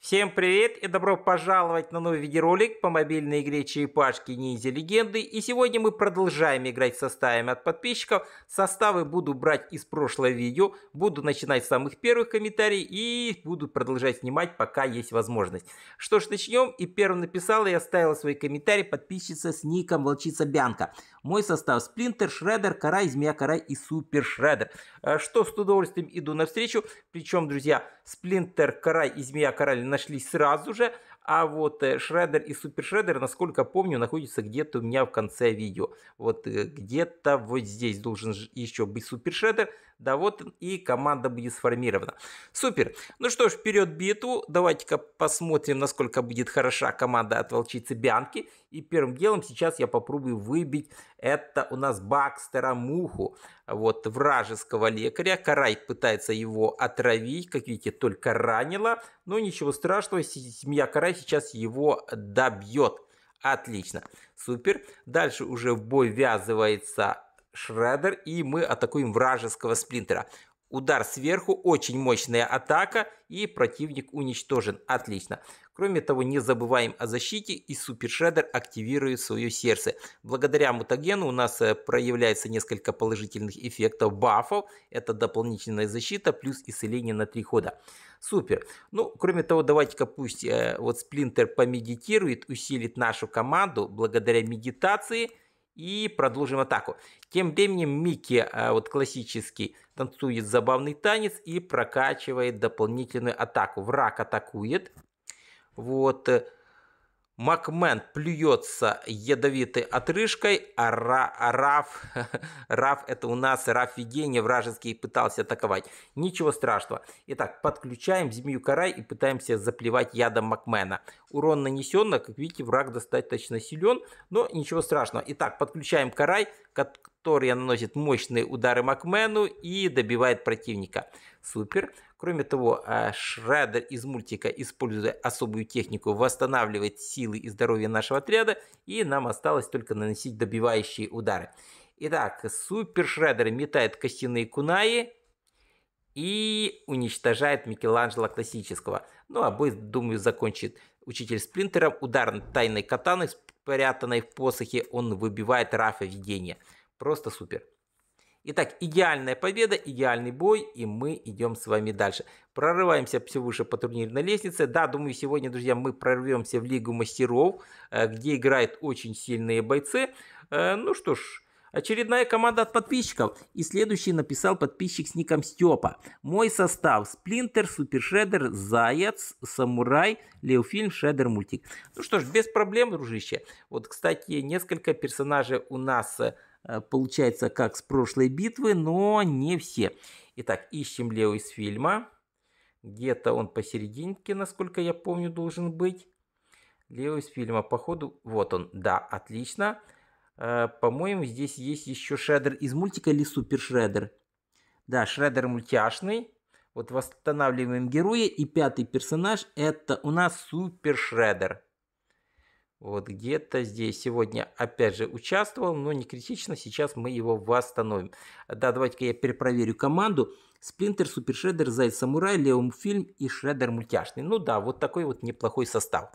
Всем привет и добро пожаловать на новый видеоролик по мобильной игре Черепашки Ниндзя Легенды. И сегодня мы продолжаем играть составами от подписчиков. Составы буду брать из прошлого видео, буду начинать с самых первых комментариев и буду продолжать снимать, пока есть возможность. Что ж, начнем. И первым написал и оставил свои комментарии подписчица с ником Волчица Бянка. Мой состав Сплинтер, Шреддер, Карай, Змея Карай и Супер Шреддер. Э, что с удовольствием иду навстречу. Причем, друзья, Сплинтер, Карай и Змея Карали нашлись сразу же, а вот э, шреддер и Супер Шредер, насколько помню, находятся где-то у меня в конце видео. Вот э, где-то вот здесь должен еще быть Супер Шредер, да вот и команда будет сформирована. Супер. Ну что ж, вперед биту. Давайте-ка посмотрим, насколько будет хороша команда от волчицы Бианки. И первым делом сейчас я попробую выбить это у нас Бакстера Муху. Вот вражеского лекаря. Карай пытается его отравить. Как видите, только ранила. Но ничего страшного, семья Карай сейчас его добьет. Отлично, супер. Дальше уже в бой ввязывается Шредер, и мы атакуем вражеского сплинтера. Удар сверху, очень мощная атака, и противник уничтожен. Отлично. Кроме того, не забываем о защите, и Супер Шредер активирует свое сердце. Благодаря мутагену у нас э, проявляется несколько положительных эффектов бафов. Это дополнительная защита, плюс исцеление на три хода. Супер. Ну, кроме того, давайте-ка пусть э, вот Сплинтер помедитирует, усилит нашу команду благодаря медитации и продолжим атаку. Тем временем Микки, э, вот классический, танцует забавный танец и прокачивает дополнительную атаку. Враг атакует. Вот. Э, Макмен плюется ядовитой отрыжкой, а Ра, а Раф, Раф это у нас Раф видение вражеский пытался атаковать. Ничего страшного. Итак, подключаем змею Карай и пытаемся заплевать ядом Макмена урон нанесен, как видите, враг достаточно силен, но ничего страшного. Итак, подключаем Карай, который наносит мощные удары Макмену и добивает противника. Супер. Кроме того, а, Шредер из мультика, используя особую технику, восстанавливает силы и здоровье нашего отряда, и нам осталось только наносить добивающие удары. Итак, Супер Шредер метает костяные кунаи, и уничтожает Микеланджело классического. Ну, а бой, думаю, закончит учитель Сплинтером Удар тайной катаны, спрятанной в посохе, он выбивает Рафа видение. Просто супер. Итак, идеальная победа, идеальный бой, и мы идем с вами дальше. Прорываемся все выше по турнирной лестнице. Да, думаю, сегодня, друзья, мы прорвемся в Лигу мастеров, э, где играют очень сильные бойцы. Э, ну что ж, Очередная команда от подписчиков. И следующий написал подписчик с ником Степа. Мой состав. Сплинтер, Супершедер, Заяц, Самурай, Леофильм, Шедер, Мультик. Ну что ж, без проблем, дружище. Вот, кстати, несколько персонажей у нас э, получается как с прошлой битвы, но не все. Итак, ищем Лео из фильма. Где-то он посерединке, насколько я помню, должен быть. Лео из фильма, походу, вот он, да, отлично. Отлично. Э, по-моему, здесь есть еще шредер из мультика или супер шредер. Да, шредер мультяшный. Вот восстанавливаем героя. И пятый персонаж это у нас супер шредер. Вот где-то здесь сегодня опять же участвовал, но не критично, сейчас мы его восстановим. Да, давайте-ка я перепроверю команду. Сплинтер, Супершредер, Заяц Самурай, Леум Фильм и Шредер Мультяшный. Ну да, вот такой вот неплохой состав.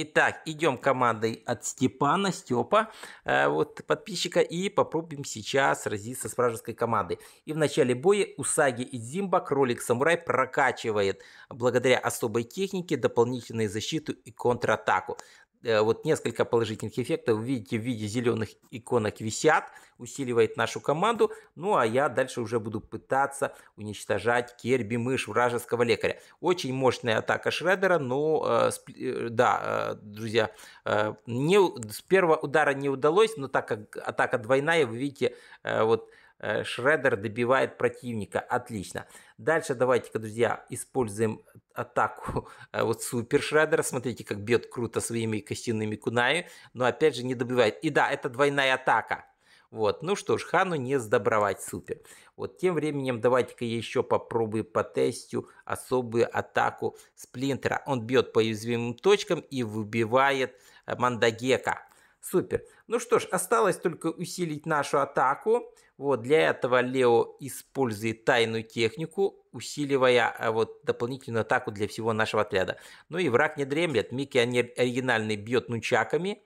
Итак, идем командой от Степана, Степа, э, вот подписчика, и попробуем сейчас сразиться с вражеской командой. И в начале боя Усаги и Дзимба кролик-самурай прокачивает благодаря особой технике дополнительную защиту и контратаку. Э, вот несколько положительных эффектов, видите, в виде зеленых иконок висят, усиливает нашу команду. Ну, а я дальше уже буду пытаться уничтожать Керби Мышь, вражеского лекаря. Очень мощная атака Шредера, но, э, э да, э, друзья, э, не, с первого удара не удалось, но так как атака двойная, вы видите, э, вот Э, Шредер добивает противника. Отлично. Дальше давайте-ка, друзья, используем атаку э, вот Супер Шредера. Смотрите, как бьет круто своими костяными кунами. Но опять же не добивает. И да, это двойная атака. Вот, ну что ж, Хану не сдобровать, супер. Вот тем временем давайте-ка я еще попробую по тестю особую атаку Сплинтера. Он бьет по уязвимым точкам и выбивает э, Мандагека. Супер. Ну что ж, осталось только усилить нашу атаку. Вот, для этого Лео использует тайную технику, усиливая а, вот дополнительную атаку для всего нашего отряда. Ну и враг не дремлет. Микки оригинальный бьет нунчаками.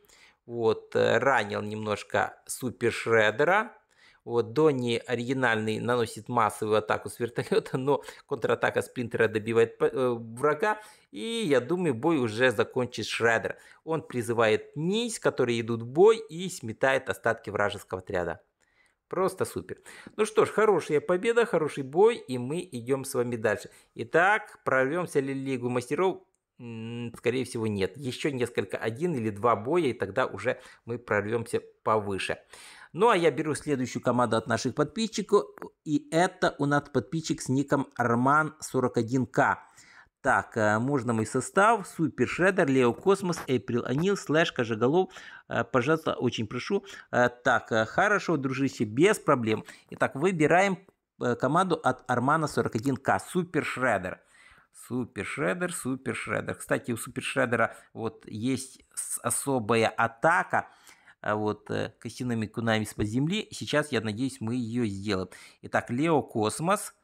Вот, э, ранил немножко Супер Шредера. Вот, Донни оригинальный наносит массовую атаку с вертолета, но контратака Сплинтера добивает э, врага. И я думаю, бой уже закончит Шредер. Он призывает Нись, которые идут в бой и сметает остатки вражеского отряда. Просто супер. Ну что ж, хорошая победа, хороший бой, и мы идем с вами дальше. Итак, прорвемся ли Лигу мастеров? Скорее всего, нет. Еще несколько, один или два боя, и тогда уже мы прорвемся повыше. Ну, а я беру следующую команду от наших подписчиков, и это у нас подписчик с ником Арман 41К. Так, э, можно мой состав, Супер Шредер, Лео Космос, Эйприл Анил, Слэш, Кожеголов. Э, пожалуйста, очень прошу. Э, так, хорошо, дружище, без проблем. Итак, выбираем команду от Армана 41К, Супер Шредер. Супер Шредер, Супер Шредер. Кстати, у Супер Шредера вот есть особая атака вот костяными кунами с-под земли. Сейчас, я надеюсь, мы ее сделаем. Итак, Лео Космос.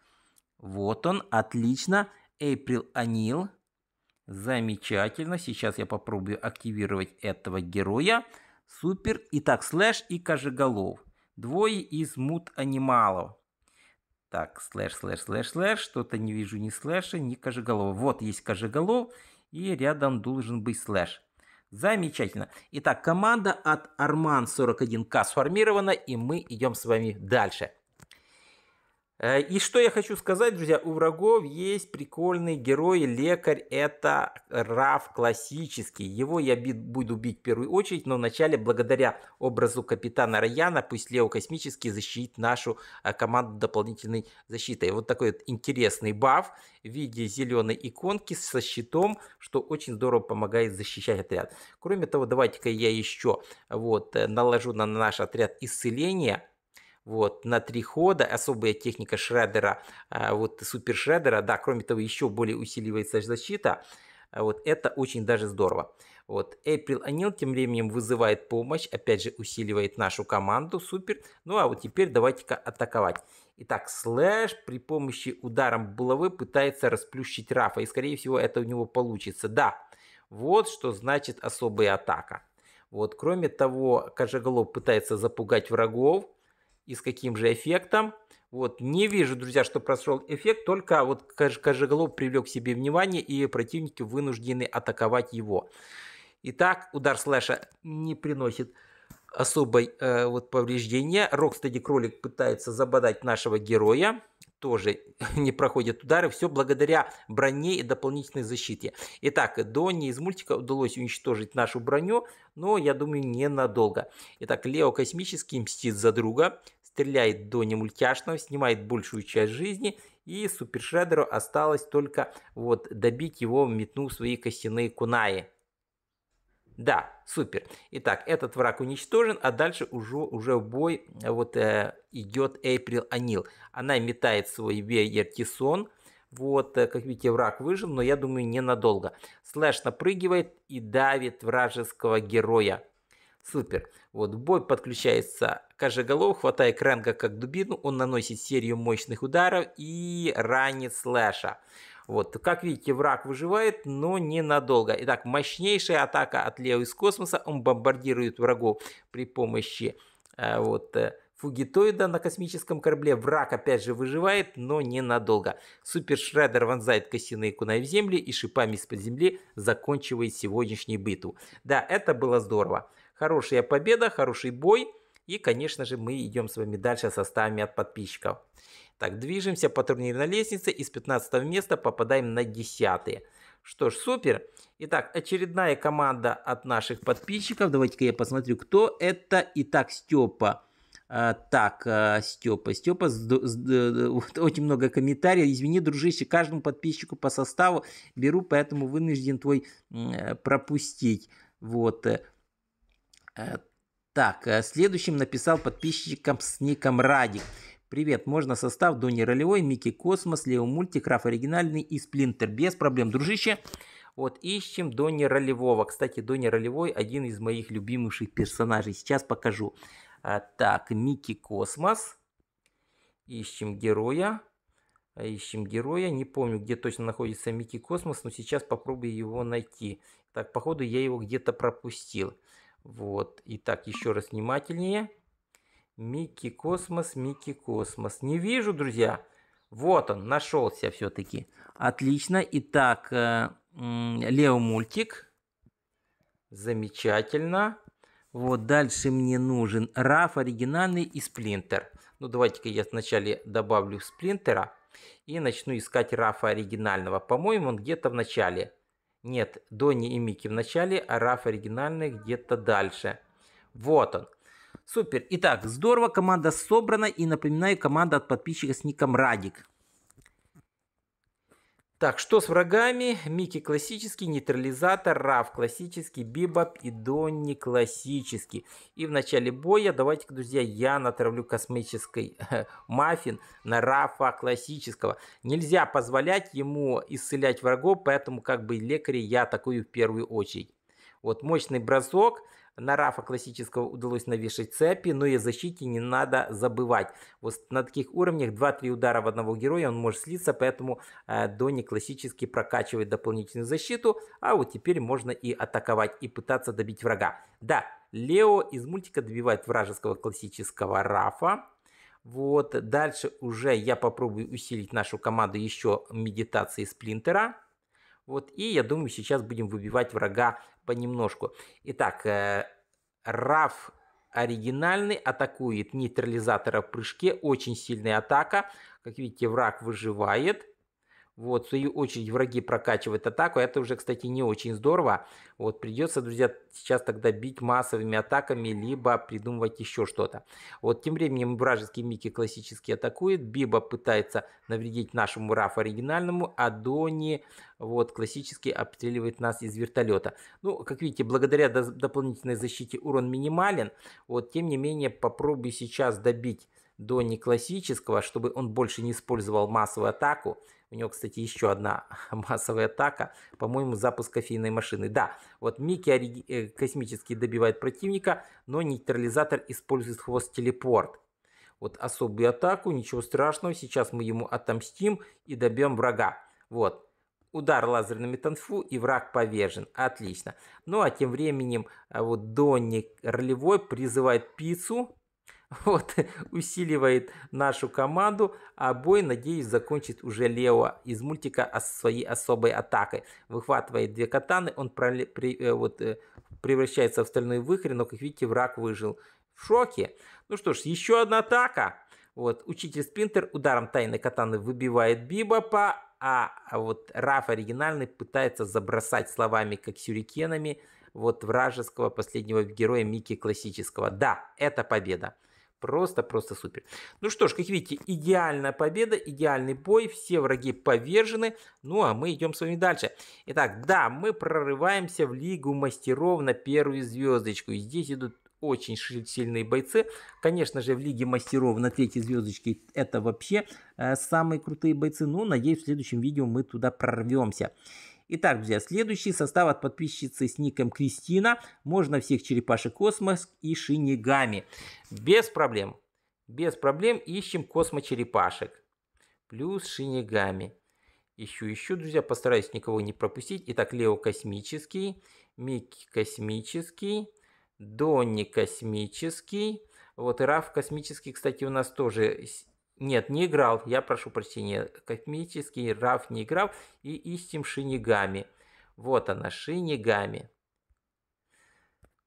Вот он, отлично. April Anil. Замечательно. Сейчас я попробую активировать этого героя. Супер. Итак, слэш и кожеголов. Двое из мут анималов. Так, слэш, слэш, слэш, слэш. Что-то не вижу ни слэша, ни кожеголова. Вот есть кожеголов. И рядом должен быть слэш. Замечательно. Итак, команда от Арман 41К сформирована, и мы идем с вами дальше. Э, и что я хочу сказать, друзья, у врагов есть прикольный герой, лекарь, это Раф классический. Его я бит, буду бить в первую очередь, но вначале благодаря образу капитана Раяна, пусть Лео Космический защитит нашу э, команду дополнительной защитой. Вот такой вот интересный баф в виде зеленой иконки со щитом, что очень здорово помогает защищать отряд. Кроме того, давайте-ка я еще вот э, наложу на наш отряд исцеление вот, на три хода, особая техника шредера, а, вот супер шредера, да, кроме того, еще более усиливается защита, а, вот это очень даже здорово. Вот April Anil тем временем вызывает помощь, опять же усиливает нашу команду, супер. Ну а вот теперь давайте-ка атаковать. Итак, Слэш при помощи ударом булавы пытается расплющить Рафа, и скорее всего это у него получится, да. Вот что значит особая атака. Вот, кроме того, Кожеголов пытается запугать врагов, и с каким же эффектом. Вот, не вижу, друзья, что прошел эффект, только вот Кожеголов привлек к себе внимание, и противники вынуждены атаковать его. Итак, удар слэша не приносит особой э, вот повреждения. Рокстеди кролик пытается забодать нашего героя. Тоже не проходят удары. Все благодаря броне и дополнительной защите. Итак, Донни из мультика удалось уничтожить нашу броню, но я думаю ненадолго. Итак, Лео космический мстит за друга стреляет до немультяшного, снимает большую часть жизни, и супершедеру осталось только вот добить его, метнув свои костяные кунаи. Да, супер. Итак, этот враг уничтожен, а дальше уже, уже в бой э, вот, э, идет Эйприл Анил. Она метает свой веер Тисон. Вот, э, как видите, враг выжил, но я думаю, ненадолго. Слэш напрыгивает и давит вражеского героя. Супер. Вот Бой подключается к Ажигалову, хватает Кренга как дубину, он наносит серию мощных ударов и ранит Слэша. Вот, как видите, враг выживает, но ненадолго. Итак, мощнейшая атака от Лео из космоса. Он бомбардирует врагов при помощи э, вот, э, фугитоида на космическом корабле. Враг опять же выживает, но ненадолго. Супер Шреддер вонзает костяные кунай в землю и шипами из-под земли закончивает сегодняшнюю битву. Да, это было здорово. Хорошая победа, хороший бой. И, конечно же, мы идем с вами дальше со составами от подписчиков. Так, движемся по турнирной лестнице. Из 15 места попадаем на 10. Что ж, супер. Итак, очередная команда от наших подписчиков. Давайте-ка я посмотрю, кто это. Итак, Степа. А, так, а, Степа, Степа, с, с, с, вот, очень много комментариев. Извини, дружище, каждому подписчику по составу беру, поэтому вынужден твой м, пропустить. Вот. Э, так, э, следующим написал подписчикам с ником Радик. Привет, можно состав Дуни Ролевой, Микки Космос, Лео Мультик, Раф Оригинальный и Сплинтер. Без проблем, дружище. Вот, ищем Донни Ролевого. Кстати, Донни Ролевой один из моих любимейших персонажей. Сейчас покажу. Э, так, Микки Космос. Ищем героя. Ищем героя. Не помню, где точно находится Микки Космос, но сейчас попробую его найти. Так, походу, я его где-то пропустил. Вот. Итак, еще раз внимательнее. Микки Космос, Микки Космос. Не вижу, друзья. Вот он, нашелся все-таки. Отлично. Итак, э, Лео мультик. Замечательно. Вот дальше мне нужен Раф оригинальный и сплинтер. Ну давайте-ка я сначала добавлю сплинтера и начну искать Рафа оригинального. По-моему, он где-то в начале. Нет, Донни и Микки в начале, а Раф оригинальный где-то дальше. Вот он. Супер. Итак, здорово, команда собрана. И напоминаю, команда от подписчика с ником Радик. Так, что с врагами? Микки классический, нейтрализатор, Раф классический, Бибоп и Донни классический. И в начале боя, давайте друзья, я натравлю космический маффин на Рафа классического. Нельзя позволять ему исцелять врагов, поэтому как бы лекаря я атакую в первую очередь. Вот мощный бросок, на Рафа классического удалось навешать цепи, но и защите не надо забывать. Вот на таких уровнях 2-3 удара в одного героя он может слиться, поэтому э, Донни классически прокачивает дополнительную защиту, а вот теперь можно и атаковать, и пытаться добить врага. Да, Лео из мультика добивает вражеского классического Рафа, вот, дальше уже я попробую усилить нашу команду еще медитацией сплинтера. Вот, и я думаю, сейчас будем выбивать врага понемножку. Итак, э, Раф оригинальный, атакует нейтрализатора в прыжке, очень сильная атака. Как видите, враг выживает. Вот, в свою очередь враги прокачивают атаку. Это уже, кстати, не очень здорово. Вот, придется, друзья, сейчас тогда бить массовыми атаками, либо придумывать еще что-то. Вот, тем временем вражеские Микки классически атакует. Биба пытается навредить нашему Раф оригинальному, а Дони, вот, классически обстреливает нас из вертолета. Ну, как видите, благодаря дополнительной защите урон минимален. Вот, тем не менее, попробуй сейчас добить до неклассического, чтобы он больше не использовал массовую атаку. У него, кстати, еще одна массовая атака, по-моему, запуск кофейной машины. Да, вот Микки э, космический добивает противника, но нейтрализатор использует хвост телепорт. Вот особую атаку, ничего страшного, сейчас мы ему отомстим и добьем врага. Вот, удар лазерными танфу и враг повержен. Отлично. Ну а тем временем а вот Донни Ролевой призывает пиццу. вот, усиливает нашу команду, а бой, надеюсь, закончит уже Лео из мультика своей особой атакой. Выхватывает две катаны, он про, при, э, вот, э, превращается в стальной вихрь, но, как видите, враг выжил. В шоке. Ну что ж, еще одна атака. Вот, учитель Спинтер ударом тайной катаны выбивает Бибопа, а, а вот Раф оригинальный пытается забросать словами, как сюрикенами, вот вражеского последнего героя Микки классического. Да, это победа. Просто-просто супер. Ну что ж, как видите, идеальная победа, идеальный бой, все враги повержены. Ну а мы идем с вами дальше. Итак, да, мы прорываемся в Лигу Мастеров на первую звездочку. И здесь идут очень сильные бойцы. Конечно же, в Лиге Мастеров на третьей звездочке это вообще э, самые крутые бойцы. Ну, надеюсь, в следующем видео мы туда прорвемся. Итак, друзья, следующий состав от подписчицы с ником Кристина. Можно всех черепашек космос и шинигами. Без проблем. Без проблем ищем космочерепашек. Плюс шинигами. Ищу, ищу, друзья, постараюсь никого не пропустить. Итак, Лео космический, Микки космический, Донни космический. Вот и Раф космический, кстати, у нас тоже нет, не играл, я прошу прощения, космический Раф не играл, и Истим Шинигами. Вот она, Шинигами.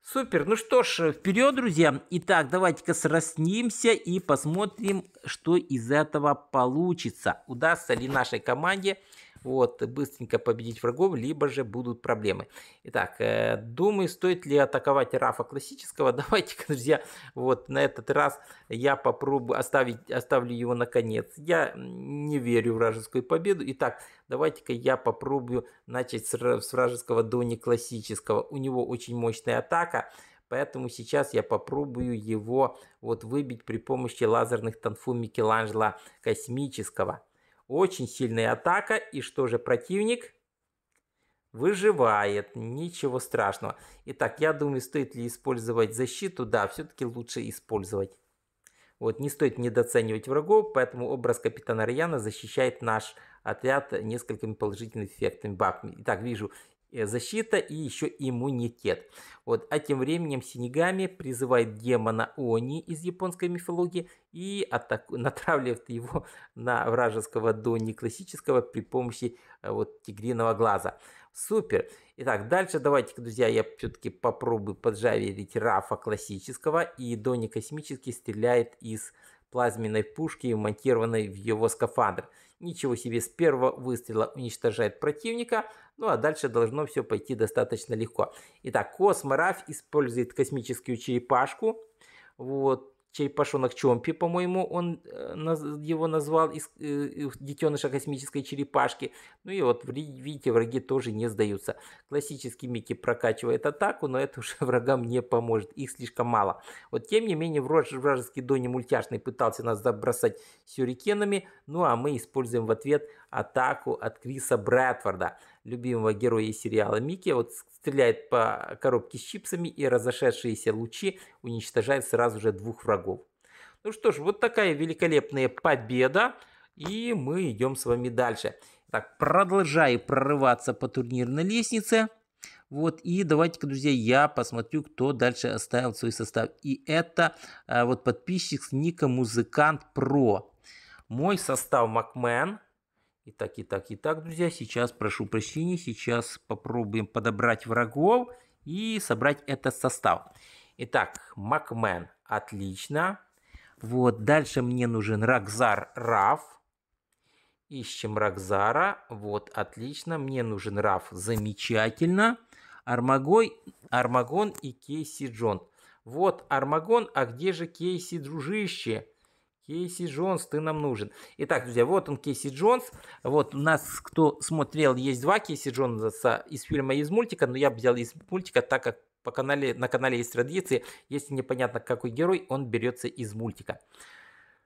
Супер, ну что ж, вперед, друзья. Итак, давайте-ка срастнимся и посмотрим, что из этого получится. Удастся ли нашей команде вот, быстренько победить врагов, либо же будут проблемы. Итак, э, думаю, стоит ли атаковать Рафа классического. Давайте-ка, друзья, вот на этот раз я попробую оставить, оставлю его на конец. Я не верю в вражескую победу. Итак, давайте-ка я попробую начать с, с вражеского Дони классического. У него очень мощная атака. Поэтому сейчас я попробую его вот выбить при помощи лазерных танфу Микеланджело Космического. Очень сильная атака. И что же противник? Выживает. Ничего страшного. Итак, я думаю, стоит ли использовать защиту? Да, все-таки лучше использовать. Вот, не стоит недооценивать врагов, поэтому образ капитана Раяна защищает наш отряд несколькими положительными эффектами. Бак. Итак, вижу Э, защита и еще иммунитет. Вот. А тем временем Синегами призывает демона Они из японской мифологии и атаку... натравливает его на вражеского Донни классического при помощи э, вот, тигриного глаза. Супер. Итак, дальше давайте, друзья, я все-таки попробую поджарить Рафа классического. И Донни космически стреляет из плазменной пушки, монтированной в его скафандр. Ничего себе, с первого выстрела уничтожает противника, ну а дальше должно все пойти достаточно легко. Итак, Космораф использует космическую черепашку, вот, черепашонок Чомпи, по-моему, он э, его назвал из э, э, детеныша космической черепашки. Ну и вот, видите, враги тоже не сдаются. Классический Микки прокачивает атаку, но это уже врагам не поможет, их слишком мало. Вот тем не менее, вражеский Дони мультяшный пытался нас забросать сюрикенами, ну а мы используем в ответ атаку от Криса Брэдфорда любимого героя из сериала Микки, вот стреляет по коробке с чипсами и разошедшиеся лучи уничтожают сразу же двух врагов. Ну что ж, вот такая великолепная победа. И мы идем с вами дальше. Так, продолжаю прорываться по турнирной лестнице. Вот, и давайте-ка, друзья, я посмотрю, кто дальше оставил свой состав. И это а, вот подписчик с ником Музыкант Про. Мой состав Макмен. И и так, так, и так, друзья, сейчас, прошу прощения, сейчас попробуем подобрать врагов и собрать этот состав. Итак, Макмен, отлично. Вот, дальше мне нужен Рокзар Раф. Ищем Рокзара, вот, отлично. Мне нужен Раф, замечательно. Армагой, Армагон и Кейси Джон. Вот Армагон, а где же Кейси, дружище? Кейси Джонс, ты нам нужен. Итак, друзья, вот он Кейси Джонс. Вот у нас, кто смотрел, есть два Кейси Джонса из фильма и из мультика, но я взял из мультика, так как по канале, на канале есть традиции, если непонятно какой герой, он берется из мультика.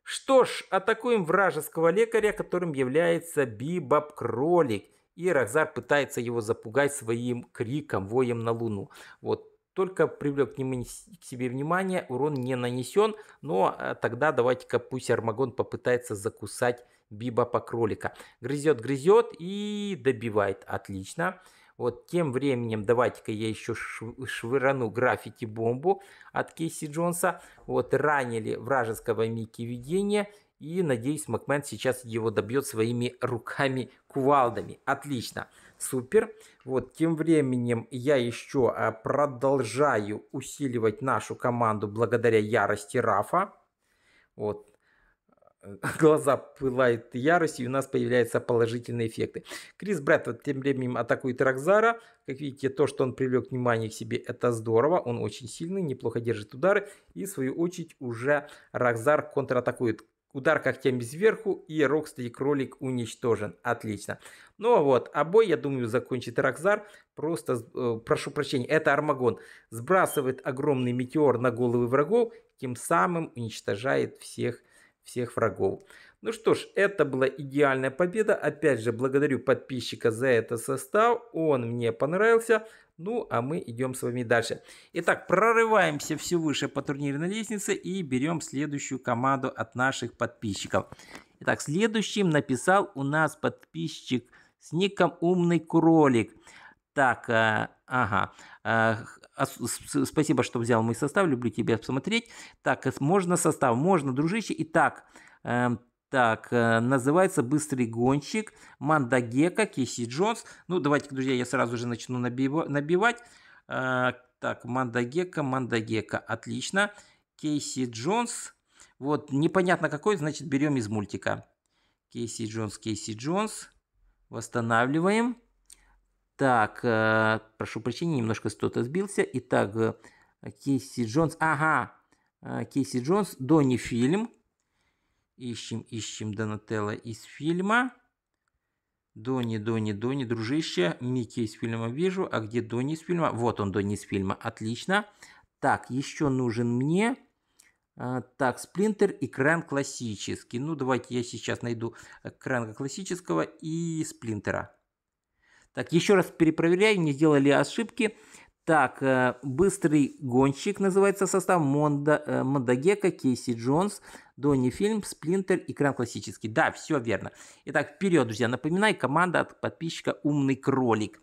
Что ж, атакуем вражеского лекаря, которым является Бибаб Кролик. И Рахзар пытается его запугать своим криком, воем на луну. Вот только привлек к себе внимание, урон не нанесен, но э, тогда давайте-ка пусть Армагон попытается закусать Биба по кролика. Грызет, грызет и добивает, отлично. Вот тем временем давайте-ка я еще швырану граффити-бомбу от Кейси Джонса. Вот ранили вражеского Микки видения. И надеюсь, Макмен сейчас его добьет своими руками кувалдами. Отлично. Супер. Вот, тем временем я еще а, продолжаю усиливать нашу команду благодаря ярости Рафа. Вот, глаза пылают ярость и у нас появляются положительные эффекты. Крис Брэдфорд тем временем атакует Рокзара. Как видите, то, что он привлек внимание к себе, это здорово. Он очень сильный, неплохо держит удары. И в свою очередь уже Рокзар контратакует. Удар когтями сверху и Рокстеди кролик уничтожен. Отлично. Ну а вот, а бой, я думаю, закончит Рокзар. Просто, э, прошу прощения, это Армагон. Сбрасывает огромный метеор на головы врагов, тем самым уничтожает всех всех врагов. Ну что ж, это была идеальная победа. Опять же, благодарю подписчика за этот состав. Он мне понравился. Ну, а мы идем с вами дальше. Итак, прорываемся все выше по турнирной лестнице и берем следующую команду от наших подписчиков. Итак, следующим написал у нас подписчик с ником «Умный кролик». Так, а, ага. А, а спасибо, что взял мой состав. Люблю тебя посмотреть. Так, а можно состав, можно, дружище. Итак, эм, так, э, называется «Быстрый гонщик», «Мандагека», «Кейси Джонс». Ну, давайте, друзья, я сразу же начну набивать. Э, так, «Мандагека», «Мандагека», отлично. «Кейси Джонс», вот, непонятно какой, значит, берем из мультика. «Кейси Джонс», «Кейси Джонс», восстанавливаем. Так, э, прошу прощения, немножко кто-то сбился. Итак, э, Кейси Джонс, ага, Кейси Джонс, Донни фильм – Ищем, ищем Донателло из фильма. Дони, Дони, Дони, дружище. Микки из фильма вижу. А где Дони из фильма? Вот он, Дони из фильма. Отлично. Так, еще нужен мне... А, так, сплинтер и кран классический. Ну, давайте я сейчас найду э, кран классического и сплинтера. Так, еще раз перепроверяю, не сделали ошибки. Так, э, быстрый гонщик называется состав Монда, э, Мондагека, Кейси Джонс, Донни фильм, Сплинтер, экран классический. Да, все верно. Итак, вперед, друзья. Напоминаю, команда от подписчика «Умный кролик».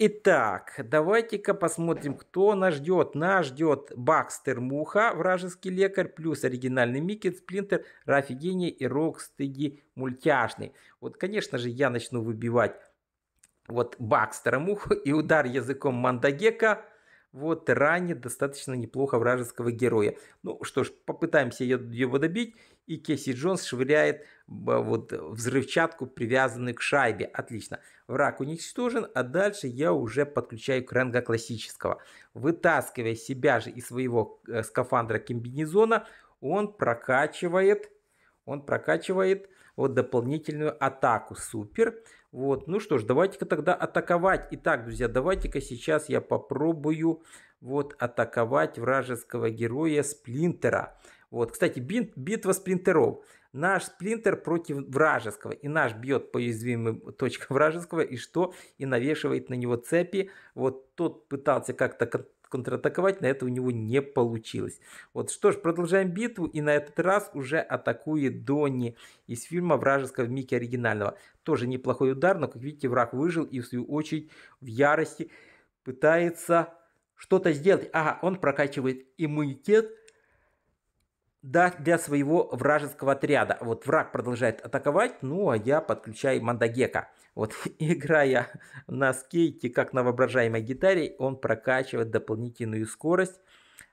Итак, давайте-ка посмотрим, кто нас ждет. Нас ждет Бакстер Муха, вражеский лекарь, плюс оригинальный Микки, Сплинтер, Рафи Гений и Рокстеди мультяшный. Вот, конечно же, я начну выбивать вот Бакстера Муху и удар языком Мандагека – вот ранит достаточно неплохо вражеского героя. Ну что ж, попытаемся его добить. И Кейси Джонс швыряет вот взрывчатку, привязанную к шайбе. Отлично. Враг уничтожен, а дальше я уже подключаю Кренга классического. Вытаскивая себя же из своего э, скафандра комбинезона, он прокачивает, он прокачивает вот дополнительную атаку. Супер. Вот, ну что ж, давайте-ка тогда атаковать. Итак, друзья, давайте-ка сейчас я попробую вот атаковать вражеского героя Сплинтера. Вот, кстати, бит, битва сплинтеров. Наш сплинтер против вражеского. И наш бьет по уязвимым точкам вражеского. И что? И навешивает на него цепи. Вот тот пытался как-то контратаковать на это у него не получилось. Вот что ж, продолжаем битву, и на этот раз уже атакует Донни из фильма «Вражеского Микки оригинального». Тоже неплохой удар, но, как видите, враг выжил и, в свою очередь, в ярости пытается что-то сделать. Ага, он прокачивает иммунитет, да для своего вражеского отряда. Вот враг продолжает атаковать, ну а я подключаю Мандагека. Вот играя на скейте, как на воображаемой гитаре, он прокачивает дополнительную скорость.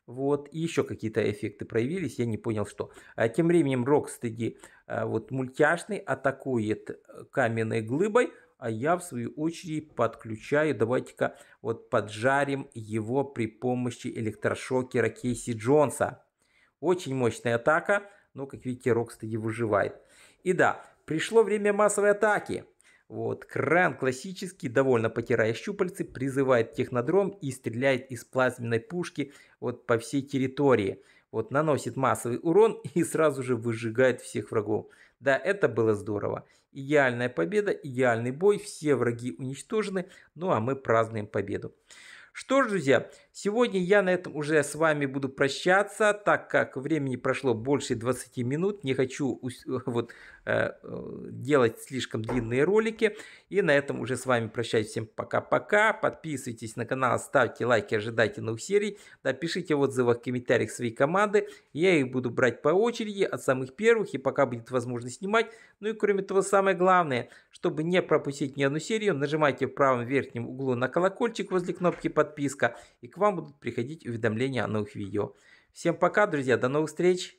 Вот, и еще какие-то эффекты проявились, я не понял, что. А тем временем Рокстеди, а, вот мультяшный, атакует э, каменной глыбой, а я в свою очередь подключаю, давайте-ка вот поджарим его при помощи электрошокера Кейси Джонса. Очень мощная атака, но, как видите, Рокстеди выживает. И да, пришло время массовой атаки. Вот, Кран классический, довольно потирая щупальцы, призывает технодром и стреляет из плазменной пушки вот по всей территории. Вот, наносит массовый урон и сразу же выжигает всех врагов. Да, это было здорово. Идеальная победа, идеальный бой, все враги уничтожены, ну а мы празднуем победу. Что ж, друзья, сегодня я на этом уже с вами буду прощаться, так как времени прошло больше 20 минут. Не хочу вот Э, э, делать слишком длинные ролики. И на этом уже с вами прощаюсь. Всем пока-пока. Подписывайтесь на канал, ставьте лайки, ожидайте новых серий. Да, пишите в отзывах, в комментариях свои команды. Я их буду брать по очереди от самых первых и пока будет возможность снимать. Ну и кроме того, самое главное, чтобы не пропустить ни одну серию, нажимайте в правом верхнем углу на колокольчик возле кнопки подписка и к вам будут приходить уведомления о новых видео. Всем пока, друзья, до новых встреч!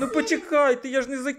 Ну почекайте, я ж не закінчив.